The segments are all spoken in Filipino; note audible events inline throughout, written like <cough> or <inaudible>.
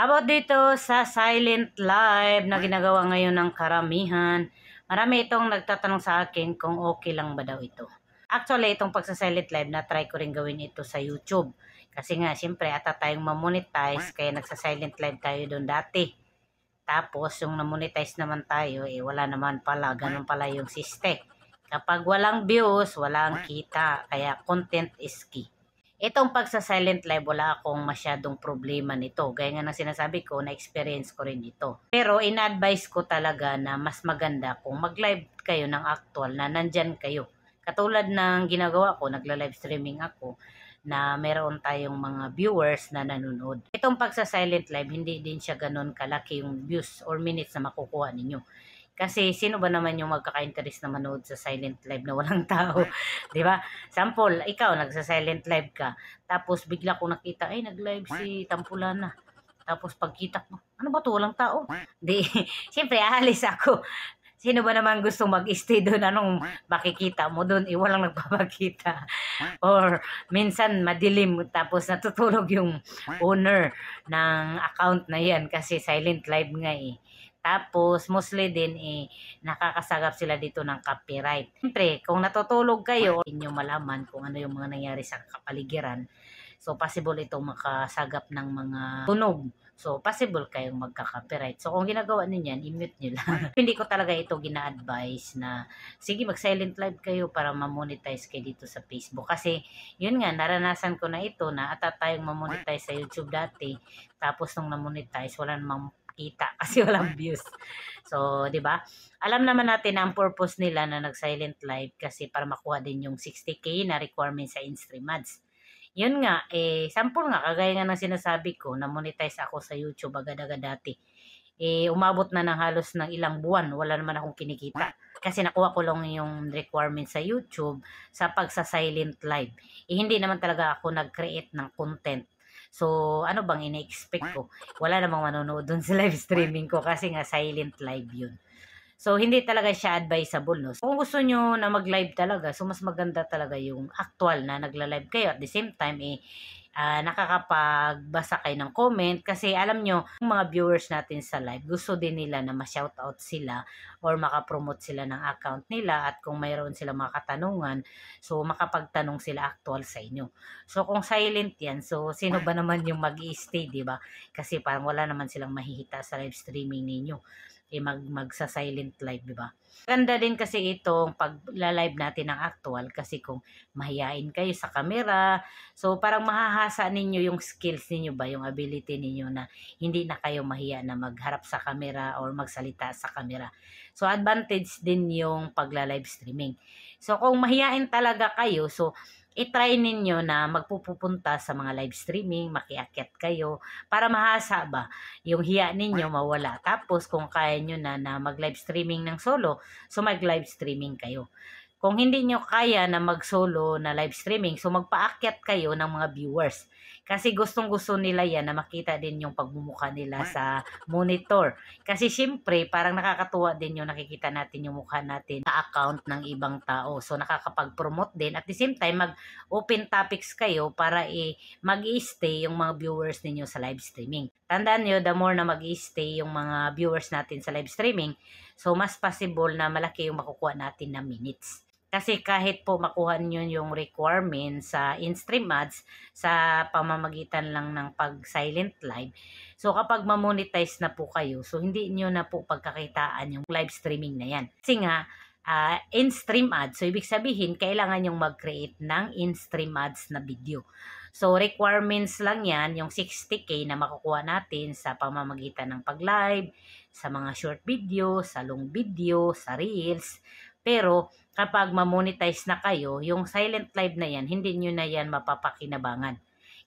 About dito sa silent live na ginagawa ngayon ng karamihan, marami itong nagtatanong sa akin kung okay lang ba daw ito. Actually, itong pagsa-silent live na try ko rin gawin ito sa YouTube. Kasi nga, siyempre, ata tayong mamonetize, kaya nagsa-silent live tayo doon dati. Tapos, yung namonetize naman tayo, eh, wala naman pala. Ganun pala yung system Kapag walang views, walang kita. Kaya content is key. Itong pagsa-silent live, wala akong masyadong problema nito. Gaya nga ng sinasabi ko, na-experience ko rin ito. Pero in-advise ko talaga na mas maganda kung mag-live kayo ng actual na nandyan kayo. Katulad ng ginagawa ko, nagla-live streaming ako na meron tayong mga viewers na nanonood. Itong pagsa-silent live, hindi din siya ganun kalaki yung views or minutes na makukuha ninyo. Kasi sino ba naman yung magkaka-interest na manood sa silent live na walang tao? <laughs> 'Di ba? Sample, ikaw nagsa-silent live ka. Tapos bigla ko nakita, ay nag-live si Tampulan na. Tapos pagkita ko, ano ba 'to walang tao? Di, <laughs> siyempre aalis ako. Sino ba naman gusto mag-stay doon? Anong makikita mo doon? Eh, walang nagpapakita. <laughs> Or minsan madilim tapos natutulog yung owner ng account na yan kasi silent live nga eh. Tapos, mostly din, eh, nakakasagap sila dito ng copyright. Siyempre, kung natutulog kayo, inyo malaman kung ano yung mga nangyari sa kapaligiran. So, possible itong makasagap ng mga tunog. So, possible kayong magka-copyright. So, kung ginagawa niyo yan, i-mute niyo lang. <laughs> Hindi ko talaga ito gina-advise na, sige, mag-silent live kayo para ma-monetize kayo dito sa Facebook. Kasi, yun nga, naranasan ko na ito na ata tayong ma-monetize sa YouTube dati. Tapos, nung na-monetize, wala namang kita <laughs> kasi walang views. So, 'di ba? Alam naman natin ang purpose nila na nag-silent live kasi para makuha din yung 60k na requirement sa in-stream ads. Yun nga, eh, sample nga, kagaya nga ng sinasabi ko, na monetize ako sa YouTube agad-agad dati. Eh, umabot na ng halos ng ilang buwan, wala naman akong kinikita kasi nakuha ko lang yung requirement sa YouTube sa pagsa silent live. Eh, hindi naman talaga ako nag-create ng content So, ano bang ina-expect ko? Wala namang manonood dun sa live streaming ko kasi nga silent live yun. So, hindi talaga siya advisable, no? So, kung gusto nyo na mag-live talaga, so mas maganda talaga yung actual na nagla-live kayo. At the same time, eh, uh, nakakapagbasa kayo ng comment kasi alam nyo, yung mga viewers natin sa live, gusto din nila na ma-shoutout sila or makapromote sila ng account nila at kung mayroon sila mga katanungan, so makapagtanong sila actual sa inyo. So kung silent yan, so sino ba naman yung mag stay di ba? Kasi parang wala naman silang mahihita sa live streaming ninyo eh mag magsa silent live, di ba? Ganda din kasi itong pagla-live natin ng actual kasi kung mahiyain kayo sa camera, so parang mahahas nasa ninyo yung skills ninyo ba, yung ability ninyo na hindi na kayo mahiya na magharap sa camera or magsalita sa camera. So, advantage din yung pagla-live streaming. So, kung mahiyain talaga kayo, so, itry ninyo na magpupunta sa mga live streaming, makiakyat kayo, para mahasa ba yung hiya ninyo mawala. Tapos, kung kaya nyo na, na mag-live streaming ng solo, so mag-live streaming kayo. Kung hindi nyo kaya na mag-solo na live streaming, so magpaakyat kayo ng mga viewers. Kasi gustong-gusto nila yan na makita din yung pagmumuka nila sa monitor. Kasi syempre, parang nakakatuwa din yung nakikita natin yung mukha natin sa account ng ibang tao. So nakakapag-promote din. At the same time, mag-open topics kayo para eh, mag-stay yung mga viewers ninyo sa live streaming. Tandaan nyo, the more na mag-stay yung mga viewers natin sa live streaming, so mas possible na malaki yung makukuha natin na minutes. Kasi kahit po makuha niyo yung requirement sa in-stream ads sa pamamagitan lang ng pag-silent live. So kapag mamonetize na po kayo, so hindi niyo na po pagkakitaan yung live streaming na yan. Kasi nga, uh, in-stream ads. So ibig sabihin, kailangan yung mag-create ng in-stream ads na video. So requirements lang yan, yung 60K na makukuha natin sa pamamagitan ng pag-live, sa mga short video, sa long video, sa reels. Pero kapag mamonetize na kayo, yung silent live na yan, hindi nyo na yan mapapakinabangan.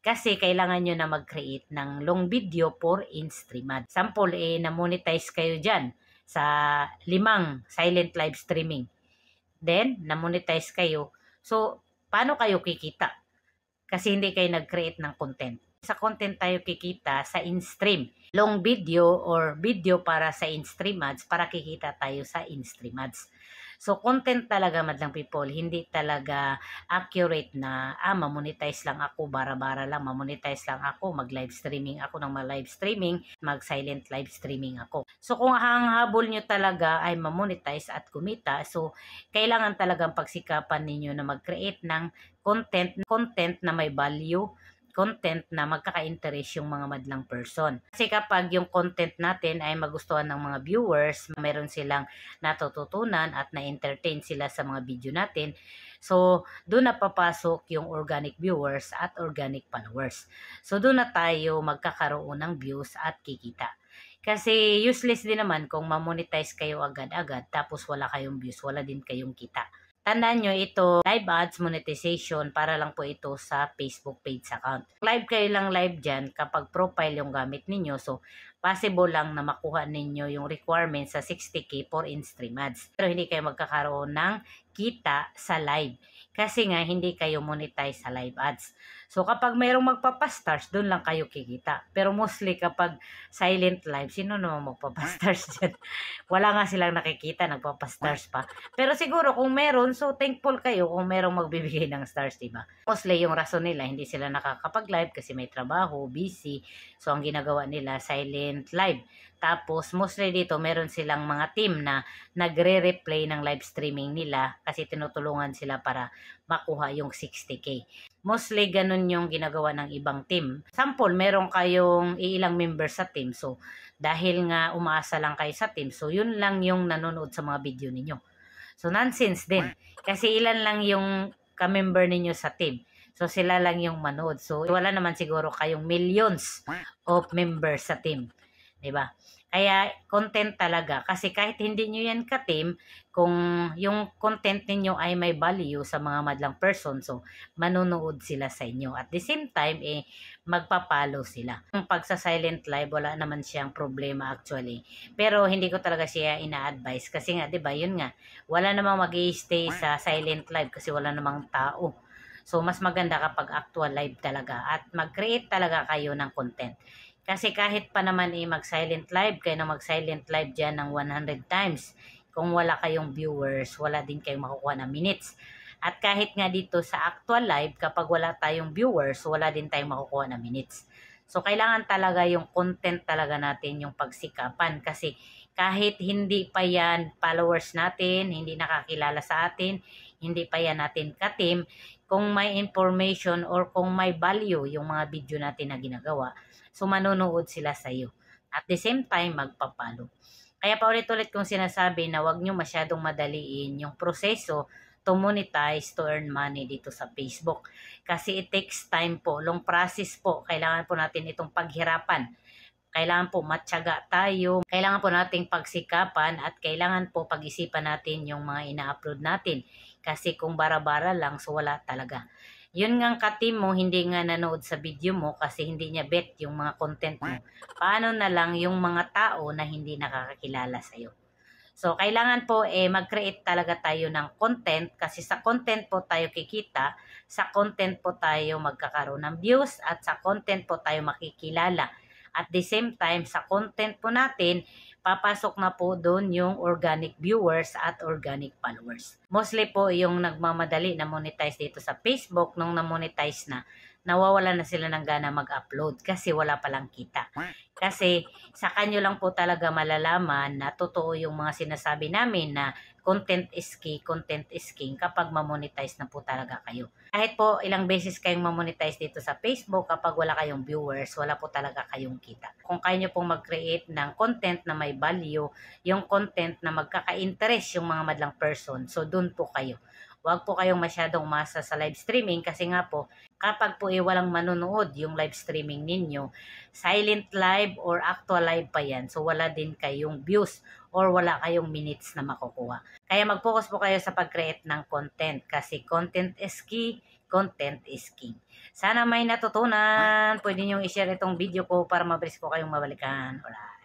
Kasi kailangan nyo na mag-create ng long video for in-stream ad. Sample, eh, na-monetize kayo dyan sa limang silent live streaming. Then, na-monetize kayo. So, paano kayo kikita? Kasi hindi kayo nag-create ng content. Sa content tayo kikita sa in-stream. Long video or video para sa in-stream ads para kikita tayo sa in-stream ads. So, content talaga, madlang people, hindi talaga accurate na, ah, mamonetize lang ako, bara-bara lang, mamonetize lang ako, mag-live streaming ako ng ma live streaming, mag-silent live streaming ako. So, kung ang habol nyo talaga ay mamonetize at kumita, so, kailangan talagang pagsikapan ninyo na mag-create ng content, content na may value, content na magkaka-interest yung mga madlang person. Kasi kapag yung content natin ay magustuhan ng mga viewers, meron silang natututunan at na-entertain sila sa mga video natin, So, doon na papasok yung organic viewers at organic followers. So, doon na tayo magkakaroon ng views at kikita. Kasi useless din naman kung mamonetize kayo agad-agad tapos wala kayong views, wala din kayong kita. Tandaan nyo ito, live ads monetization para lang po ito sa Facebook page account. Live kayo lang live dyan kapag profile yung gamit ninyo. So, possible lang na makuha ninyo yung requirement sa 60k for in-stream ads. Pero hindi kayo magkakaroon ng kita sa live kasi nga hindi kayo monetize sa live ads. So kapag mayroong magpapastars, doon lang kayo kikita. Pero mostly kapag silent live, sino naman magpapastars <laughs> dyan? Wala nga silang nakikita, nagpapastars pa. Pero siguro kung meron, so thankful kayo kung merong magbibigay ng stars, diba? Mostly yung rason nila, hindi sila nakakapag-live kasi may trabaho, busy. So ang ginagawa nila, silent live. Tapos mostly dito, meron silang mga team na nagre-replay ng live streaming nila kasi tinutulungan sila para makuha yung 60k mostly ganun yung ginagawa ng ibang team. Sample, meron kayong ilang member sa team. So, dahil nga umaasa lang kayo sa team, so yun lang yung nanonood sa mga video ninyo. So, nonsense din. Kasi ilan lang yung ka-member ninyo sa team. So, sila lang yung manood. So, wala naman siguro kayong millions of members sa team. ba? Diba? Kaya content talaga kasi kahit hindi nyo yan ka-team, kung yung content ninyo ay may value sa mga madlang person, so manunood sila sa inyo. At the same time, eh, magpapalo sila. Yung pagsa silent live, wala naman siyang problema actually. Pero hindi ko talaga siya ina-advise kasi nga, di ba, yun nga, wala namang mag stay sa silent live kasi wala namang tao. So, mas maganda kapag actual live talaga at mag-create talaga kayo ng content. Kasi kahit pa naman eh, mag-silent live, kayo na mag-silent live dyan ng 100 times. Kung wala kayong viewers, wala din kayong makukuha na minutes. At kahit nga dito sa actual live, kapag wala tayong viewers, wala din tayong makukuha na minutes. So, kailangan talaga yung content talaga natin, yung pagsikapan. Kasi kahit hindi pa yan followers natin, hindi nakakilala sa atin, hindi pa yan natin ka-team, kung may information or kung may value yung mga video natin na ginagawa, So, manonood sila sa iyo. At the same time, magpapalo. Kaya paulit-ulit kong sinasabi na wag nyo masyadong madaliin yung proseso to monetize, to earn money dito sa Facebook. Kasi it takes time po, long process po. Kailangan po natin itong paghirapan. Kailangan po matyaga tayo. Kailangan po nating pagsikapan at kailangan po pag-isipan natin yung mga ina-upload natin. Kasi kung bara-bara lang, so wala talaga yun nga ka-team mo, hindi nga nanood sa video mo kasi hindi niya bet yung mga content mo. Paano na lang yung mga tao na hindi nakakakilala sa iyo? So, kailangan po eh, mag-create talaga tayo ng content kasi sa content po tayo kikita, sa content po tayo magkakaroon ng views at sa content po tayo makikilala. At the same time, sa content po natin, papasok na po doon yung organic viewers at organic followers. Mostly po yung nagmamadali na monetize dito sa Facebook, nung na-monetize na, nawawala na sila ng gana mag-upload kasi wala palang kita. Kasi sa kanyo lang po talaga malalaman na totoo yung mga sinasabi namin na content is key, content is king kapag mamonetize na po talaga kayo. Kahit po ilang beses kayong mamonetize dito sa Facebook, kapag wala kayong viewers, wala po talaga kayong kita. Kung kaya nyo pong mag-create ng content na may value, yung content na magkaka-interest yung mga madlang person, so dun po kayo. Huwag po kayong masyadong masa sa live streaming kasi nga po, kapag po iwalang eh, walang manonood yung live streaming ninyo, silent live or actual live pa yan. So wala din kayong views or wala kayong minutes na makukuha. Kaya mag-focus po kayo sa pag-create ng content kasi content is key, content is king. Sana may natutunan. Pwede nyo i-share itong video ko para mabilis ko kayong mabalikan. Alright.